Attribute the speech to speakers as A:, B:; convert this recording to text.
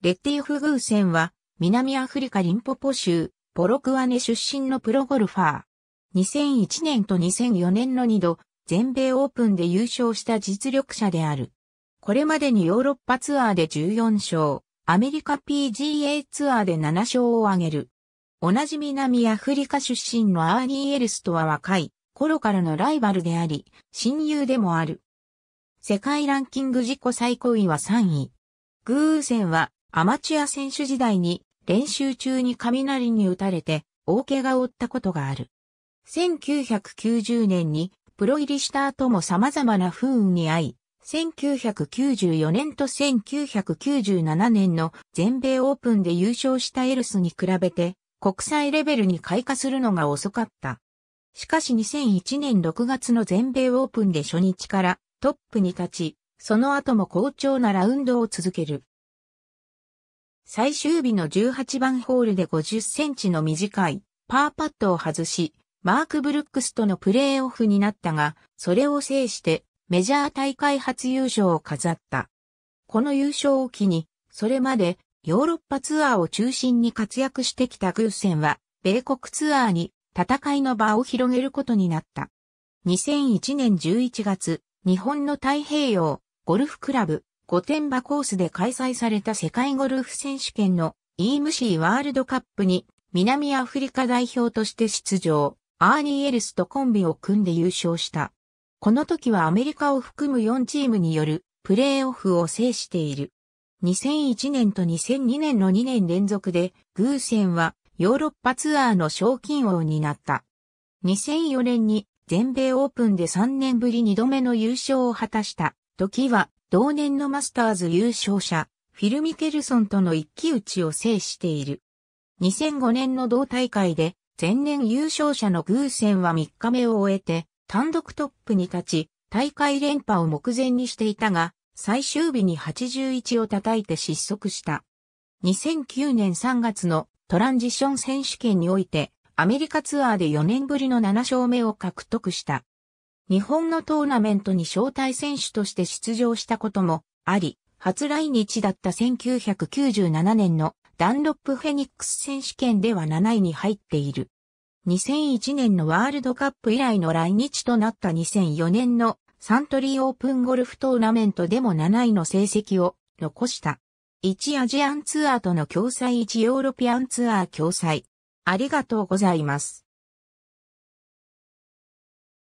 A: レッティフ・グーセンは、南アフリカリンポポ州、ポロクワネ出身のプロゴルファー。2001年と2004年の2度、全米オープンで優勝した実力者である。これまでにヨーロッパツアーで14勝、アメリカ PGA ツアーで7勝を挙げる。同じ南アフリカ出身のアーニー・エルスとは若い頃からのライバルであり、親友でもある。世界ランキング自己最高位は3位。グーセンはアマチュア選手時代に練習中に雷に打たれて大怪我を負ったことがある。1990年にプロ入りした後も様々な不運に遭い、1994年と1997年の全米オープンで優勝したエルスに比べて国際レベルに開花するのが遅かった。しかし2001年6月の全米オープンで初日からトップに立ち、その後も好調なラウンドを続ける。最終日の18番ホールで50センチの短いパーパットを外し、マーク・ブルックスとのプレーオフになったが、それを制してメジャー大会初優勝を飾った。この優勝を機に、それまでヨーロッパツアーを中心に活躍してきたグセンは、米国ツアーに戦いの場を広げることになった。2001年11月、日本の太平洋ゴルフクラブ御殿場コースで開催された世界ゴルフ選手権の EMC ワールドカップに南アフリカ代表として出場、アーニー・エルスとコンビを組んで優勝した。この時はアメリカを含む4チームによるプレーオフを制している。2001年と2002年の2年連続で、偶然はヨーロッパツアーの賞金王になった。2004年に全米オープンで3年ぶり2度目の優勝を果たした時は同年のマスターズ優勝者、フィル・ミケルソンとの一騎打ちを制している。2005年の同大会で、前年優勝者の偶ンは3日目を終えて、単独トップに立ち、大会連覇を目前にしていたが、最終日に81を叩いて失速した。2009年3月のトランジション選手権において、アメリカツアーで4年ぶりの7勝目を獲得した。日本のトーナメントに招待選手として出場したこともあり、初来日だった1997年のダンロップフェニックス選手権では7位に入っている。2001年のワールドカップ以来の来日となった2004年のサントリーオープンゴルフトーナメントでも7位の成績を残した。1アジアンツアーとの共催1ヨーロピアンツアー共催。ありがとうございます。